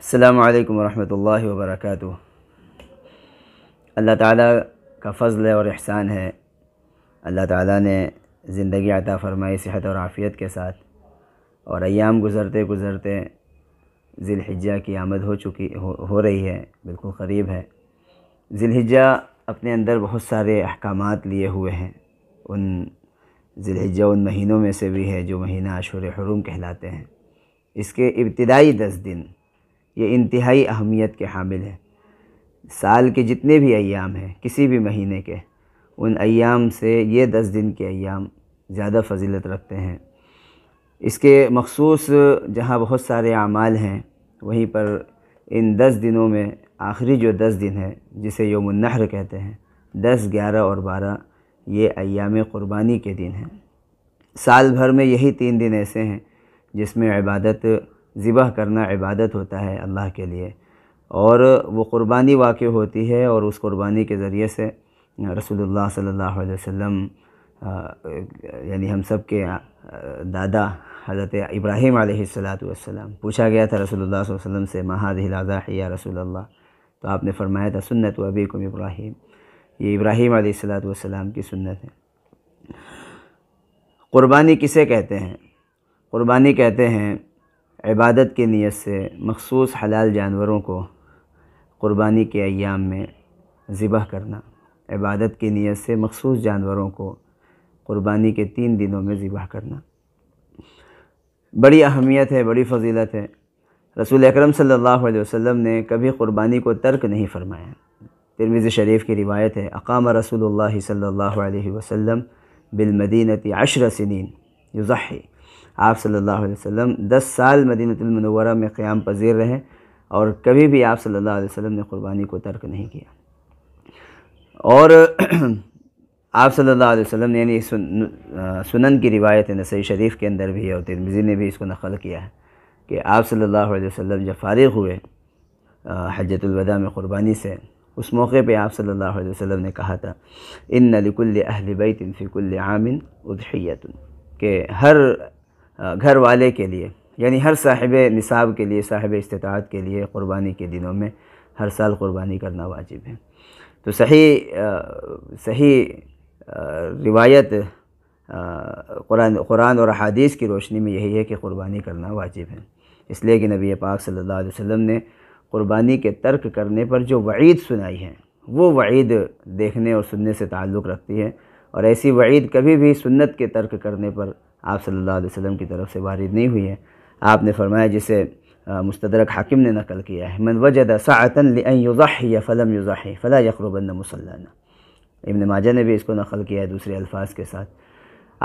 अल्लाम वरहमल वबरक अल्लाह ताला का फ़ज़ल और एहसान है अल्लाह ताला ने ज़िंदगी अता फ़रमाई सेहत और आफ़ियत के साथ और अयाम गुज़रते गुज़रते ज़िलहिज्जा की आमद हो चुकी हो, हो रही है बिल्कुल करीब है ज़िलहिज्जा अपने अंदर बहुत सारे अहकाम लिए हुए हैं उन ज़िलहिज्जा उन महीनों में से भी है जो महीना अशर हरूम कहलाते हैं इसके इब्तदाई दस दिन ये इंतहाई अहमियत के हामिल है साल के जितने भी अयाम हैं किसी भी महीने के उन अयाम से ये दस दिन के अयाम ज़्यादा फजीलत रखते हैं इसके मखसूस जहाँ बहुत सारे अमाल हैं वहीं पर इन दस दिनों में आखिरी जो दस दिन है जिसे योमनहर कहते हैं दस ग्यारह और बारह ये अयाम क़ुरबानी के दिन हैं साल भर में यही तीन दिन ऐसे हैं जिसमें इबादत ज़िबह करना इबादत होता है अल्लाह के लिए और वो क़ुरबानी वाक़ होती है और उस क़ुरबानी के ज़रिए से रसूलुल्लाह सल्लल्लाहु अलैहि यानी हम सब के दादा हज़रत इब्राहीम आसलाम पूछा गया था रसूलुल्लाह वसल्लम से महाद हिलाजा तो आपने फरमाया था सुन्नत वबीकुम इब्राहिम ये इब्राहीम आसलाम की सुन्नत है क़ुरबानी किसे कहते हैं क़ुरबानी कहते हैं इबादत के नीयत से मखसूस हलाल जानवरों को क़ुरबानी के अयाम में ज़िबह करना इबादत की नीयत से मखसूस जानवरों को क़ुरबानी के तीन दिनों में ज़िबह करना बड़ी अहमियत है बड़ी फजीलत है रसूल अकरम सल्लल्लाहु अलैहि वसल्लम ने कभी क़ुरबानी को तर्क नहीं फरमाया तिरमिज़ शरीफ की रिवायत है अकाम रसूल सल्लल्लाहु अलैहि वसल्लम बिलमदीनती अशर सनिन युज़ही आप सल्लल्लाहु अलैहि वसल्लम 10 साल मदीनतमनवरा में क़्याम पजीर रहे और कभी भी आप सल्लल्लाहु अलैहि वसल्लम ने क़ुरबानी को तर्क नहीं किया और आप सल्लल्लाहु अलैहि वसल्लम ने यानी सुन, सुनन की रिवायत नसई शरीफ के अंदर भी है और तिरमिज़ी ने भी इसको नकल किया है कि आप सल्लल्लाहु अलैहि वसल्लम जब फारिग हुए हजतुलवदा में क़ुरबानी से उस मौके पे आप सल्लल्लाहु अलैहि वसल्लम ने कहा था इन नलिकुल्ल अहल बैतिन फ़िकुल्ल आमिन उदहियत के हर घर वाले के लिए यानी हर साहिब निसाब के लिए साहिब इस्तात के लिए क़ुरबानी के दिनों में हर साल क़ुरबानी करना वाजिब है तो सही आ, सही आ, रिवायत कुरान कुरान और हदीस की रोशनी में यही है कि क़ुरबानी करना वाजिब है इसलिए कि नबी पाक सल्लल्लाहु अलैहि वसल्लम ने क़ुरबानी के तर्क करने पर जो वईद सुनाई है वो वईद देखने और सुनने से ताल्लुक़ रखती है और ऐसी वईद कभी भी सुन्नत के तर्क करने पर आप सल्लल्लाहु अलैहि वसल्लम की तरफ से वारिद नहीं हुई है आपने फरमाया जिसे मुस्तरक हाकिम ने नकल किया है मन वजद सातनज़ाही फ़लम युज़ाही फ़ला यकरबन मुसलाना इबन माजा ने भी इसको नकल किया है दूसरे अल्फाज के साथ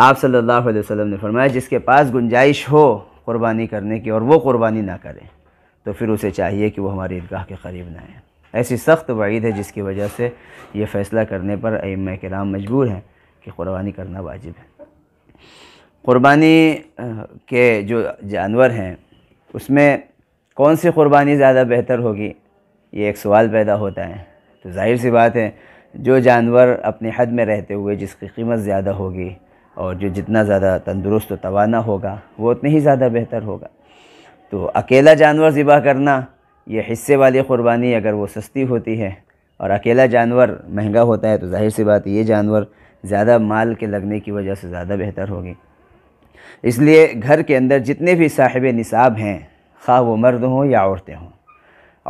आप सल्लल्लाहु अलैहि वसल्लम ने फरमाया जिसके पास गुंजाइश हो क़ुरबानी करने की और वो क़ुरबानी ना करे तो फिर उसे चाहिए कि वो हमारी ईदगाह के करीब ना आए ऐसी सख्त वईद है जिसकी वजह से ये फ़ैसला करने पर अम कराम मजबूर हैं कि कुर्बानी करना वाजिब है क़ुरबानी के जो जानवर हैं उसमें कौन सी क़ुरबानी ज़्यादा बेहतर होगी ये एक सवाल पैदा होता है तो जाहिर सी बात है जो जानवर अपने हद में रहते हुए जिसकी कीमत ज़्यादा होगी और जो जितना ज़्यादा तंदुरुस्त व तोाना होगा वो उतनी ही ज़्यादा बेहतर होगा तो अकेला जानवर ज़िबा करना ये हिस्से वाली क़ुरबानी अगर वो सस्ती होती है और अकेला जानवर महंगा होता है तो जाहिर सी बात ये जानवर ज़्यादा माल के लगने की वजह से ज़्यादा बेहतर होगी इसलिए घर के अंदर जितने भी साहिब निसाब हैं खा वो मर्द हों या औरतें हों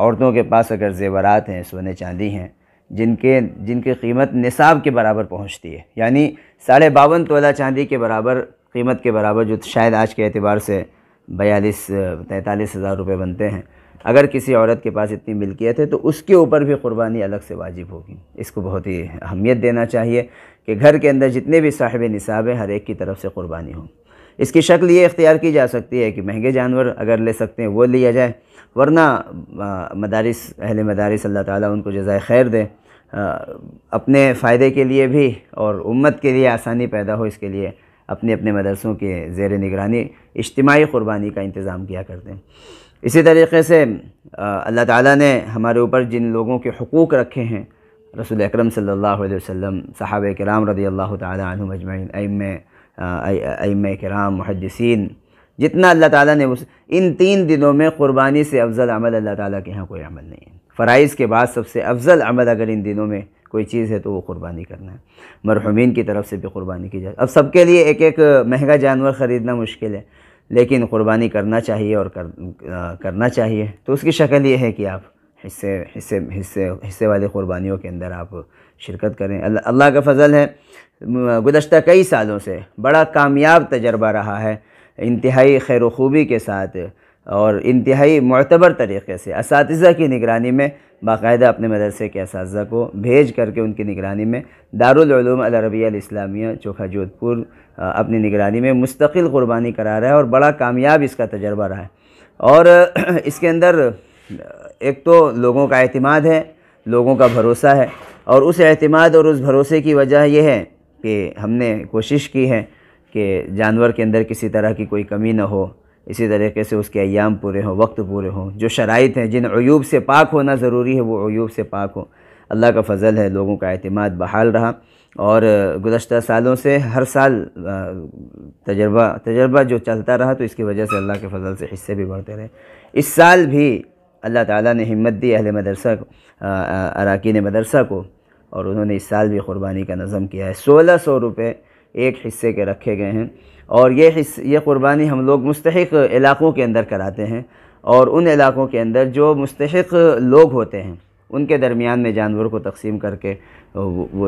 औरतों के पास अगर ज़ेवरात हैं सोने चांदी हैं जिनके जिनकी कीमत निसाब के बराबर पहुंचती है यानी साढ़े बावन तोला चांदी के बराबर कीमत के बराबर जो शायद आज के अतबार से बयालीस तैंतालीस हज़ार रुपये बनते हैं अगर किसी औरत के पास इतनी मिल्कियत है तो उसके ऊपर भी क़ुरबानी अलग से वाजिब होगी इसको बहुत ही अहमियत देना चाहिए कि घर के अंदर जितने भी साहिब निसाब हैं हर एक की तरफ से क़ुरबानी हो इसकी शक्ल ये इख्तियार की जा सकती है कि महंगे जानवर अगर ले सकते हैं वो लिया जाए वरना मदारस अहल मदारस अल्लाह ताला उनको जजाय खैर दे अपने फ़ायदे के लिए भी और उम्मत के लिए आसानी पैदा हो इसके लिए अपने अपने मदरसों के जेर निगरानी इज्तमाही क़ुरबानी का इंतज़ाम किया करते हैं इसी तरीके से अल्लाह ताला ने हमारे ऊपर जिन लोगों के हकूक़ रखे हैं रसूल अकरम सल्लल्लाहु अलैहि वसल्लम सहाब कराम रदी अल्लाह तआला अजमैन अम कराम मुहदसिन जितना अल्लाह ताली ने उस इन तीन दिनों में क़ुरबानी से अफजल अमल अल्लाह ताली के यहाँ कोई अमल नहीं है फ़राइज़ के बाद सबसे अफजल अमल अगर इन दिनों में कोई चीज़ है तो वो कुर्बानी करना है मरहुमीन की तरफ से भी कुर्बानी की जाए अब सबके लिए एक एक महंगा जानवर ख़रीदना मुश्किल है लेकिन कुर्बानी करना चाहिए और कर, करना चाहिए तो उसकी शक्ल ये है कि आप हिस्से हिस्से हिस्से हिस्से वाली क़ुरबानियों के अंदर आप शिरकत करें अल्लाह का फजल है गुजशत कई सालों से बड़ा कामयाब तजर्बा रहा है इंतहाई खैर खूबी के साथ और इंतहाई मतबर तरीके से इस की निगरानी में बाकायदा अपने मदरसे के इस को भेज करके उनकी निगरानी में दारूम अलरबियालामिया इस्लामिया चोखा जोधपुर अपनी निगरानी में मुस्तकिल क़ुरबानी करा रहा है और बड़ा कामयाब इसका तजर्बा रहा है और इसके अंदर एक तो लोगों का अहतमाद है लोगों का भरोसा है और उस अहतमाद और उस भरोसे की वजह यह है कि हमने कोशिश की है कि जानवर के अंदर किसी तरह की कोई कमी ना हो इसी तरीके से उसके अयाम पूरे हों वक्त पूरे हों जो शराइ हैं जिन अयूब से पाक होना ज़रूरी है वो अयूब से पाक हो अल्लाह का फ़जल है लोगों का अहतमाद बहाल रहा और गुज्त सालों से हर साल तजर्बा तजर्बा जो चलता रहा तो इसकी वजह से अल्लाह के फ़जल से हिस्से भी बढ़ते रहे इस साल भी अल्लाह ताला ने हिम्मत दी अहले मदरसा को अरकान मदरसा को और उन्होंने इस साल भी क़ुरबानी का नज़म किया है सोलह सौ रुपये एक हिस्से के रखे गए हैं और ये हिस्से ये क़ुरबानी हम लोग मुस्तक इलाक़ों के अंदर कराते हैं और उन इलाक़ों के अंदर जो मुस्तक लोग होते हैं उनके दरमियान में जानवर को तकसीम करके वो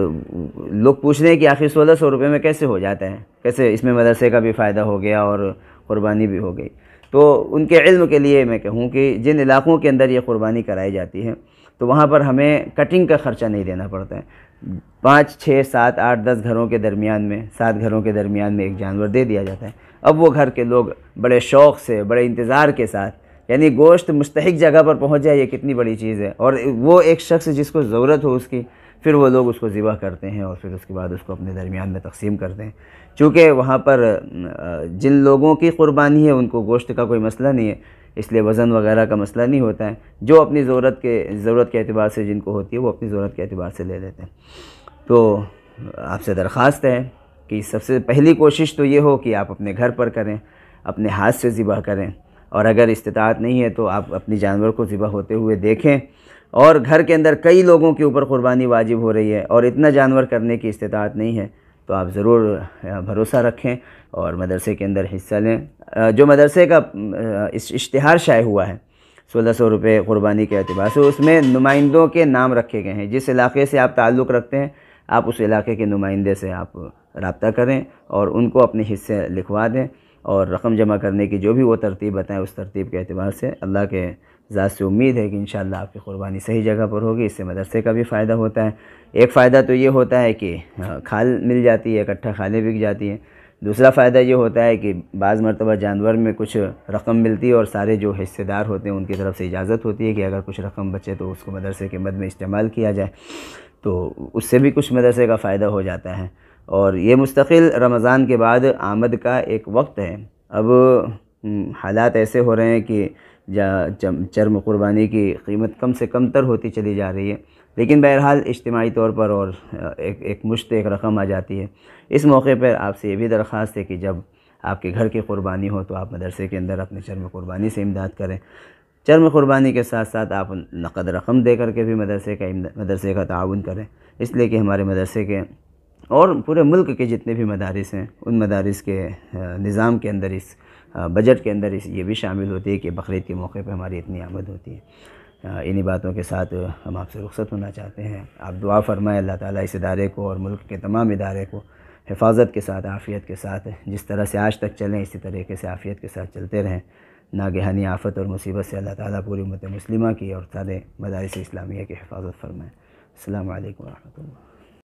लोग पूछ रहे हैं कि आखिर सोलह सौ रुपये में कैसे हो जाता है कैसे इसमें मदरसे का भी फ़ायदा हो गया और क़ुरबानी भी हो गई तो उनके इल्म के लिए मैं कहूँ कि जिन इलाक़ों के अंदर ये कुर्बानी कराई जाती है तो वहाँ पर हमें कटिंग का ख़र्चा नहीं देना पड़ता है पाँच छः सात आठ दस घरों के दरमियान में सात घरों के दरमियान में एक जानवर दे दिया जाता है अब वो घर के लोग बड़े शौक़ से बड़े इंतज़ार के साथ यानी गोश्त मुस्तक जगह पर पहुँच जाए ये कितनी बड़ी चीज़ है और वो एक शख्स जिसको ज़रूरत हो उसकी फिर वो लोग उसको ज़िबा करते हैं और फिर उसके बाद उसको अपने दरमियान में तकसीम करते हैं चूँकि वहाँ पर जिन लोगों की क़ुरबानी है उनको गोश्त का कोई मसला नहीं है इसलिए वज़न वगैरह का मसला नहीं होता है जो अपनी ज़रूरत के ज़रूरत के अतबार से जिनको होती है वो अपनी ज़रूरत के अतबार से ले लेते हैं तो आपसे दरख्वास्त है कि सबसे पहली कोशिश तो ये हो कि आप अपने घर पर करें अपने हाथ से ज़िबा करें और अगर इस्तात नहीं है तो आप अपनी जानवर को ज़िबा होते हुए देखें और घर के अंदर कई लोगों के ऊपर क़ुरबानी वाजिब हो रही है और इतना जानवर करने की इस्तात नहीं है तो आप ज़रूर भरोसा रखें और मदरसे के अंदर हिस्सा लें जो मदरसे का इश्तहार शाये हुआ है सोलह सौ रुपये क़ुरबानी के अतबार से उसमें नुमाइंदों के नाम रखे गए हैं जिस इलाके से आप ताल्लुक़ रखते हैं आप उस इलाके के नुमाइंदे से आप रबता करें और उनको अपने हिस्से लिखवा दें और रकम जमा करने की जो भी वो तरतीब बताएँ उस तरतीब के अतबार से अल्लाह के ज़ात से उम्मीद है कि इन आपकी क़ुरबानी सही जगह पर होगी इससे मदरसे का भी फ़ायदा होता है एक फ़ायदा तो ये होता है कि खाल मिल जाती है इकट्ठा खालें बिक जाती हैं दूसरा फ़ायदा ये होता है कि बाज़ मरतबा जानवर में कुछ रकम मिलती है और सारे जो हिस्सेदार होते हैं उनकी तरफ से इजाज़त होती है कि अगर कुछ रकम बचे तो उसको मदरसे के मद में इस्तेमाल किया जाए तो उससे भी कुछ मदरसे का फ़ायदा हो जाता है और ये मुस्तकिल रमज़ान के बाद आमद का एक वक्त है अब हम्म, हालात ऐसे हो रहे हैं कि चर्म क़ुरबानी की कीमत कम से कम तर होती चली जा रही है लेकिन बहरहाल इज्तमाही तौर पर और एक एक मुश्त एक रकम आ जाती है इस मौके पर आपसे ये भी दरख्वास्त है कि जब आपके घर की क़ुरबानी हो तो आप मदरसे के अंदर अपने चर्म क़ुरबानी से इमदाद करें चर्म क़ुरबानी के साथ साथ आप नकद रकम दे करके भी मदरसे का मदरसे का ताउन करें इसलिए कि हमारे मदरसे के और पूरे मुल्क के जितने भी मदारस हैं उन मदारस के निज़ाम के अंदर इस बजट के अंदर ये भी शामिल होती है कि बकरीद के मौके पर हमारी इतनी आमद होती है इन्हीं बातों के साथ हम आपसे रुख्सत होना चाहते हैं आप दुआ फरमाएँ अल्लाह ताली इस इदारे को और मुल्क के तमाम इदारे को हिफाजत के साथ आफ़ियत के साथ जिस तरह से आज तक चलें इसी तरीके से आफ़ियत के साथ चलते रहें नागहानी आफत और मुसीबत से अल्लाह ताली पूरी उम्मत मुस्लिमा की और सारे मदारस इस्लामिया की हिफाजत फरमाएँ अल्लाम वरहमल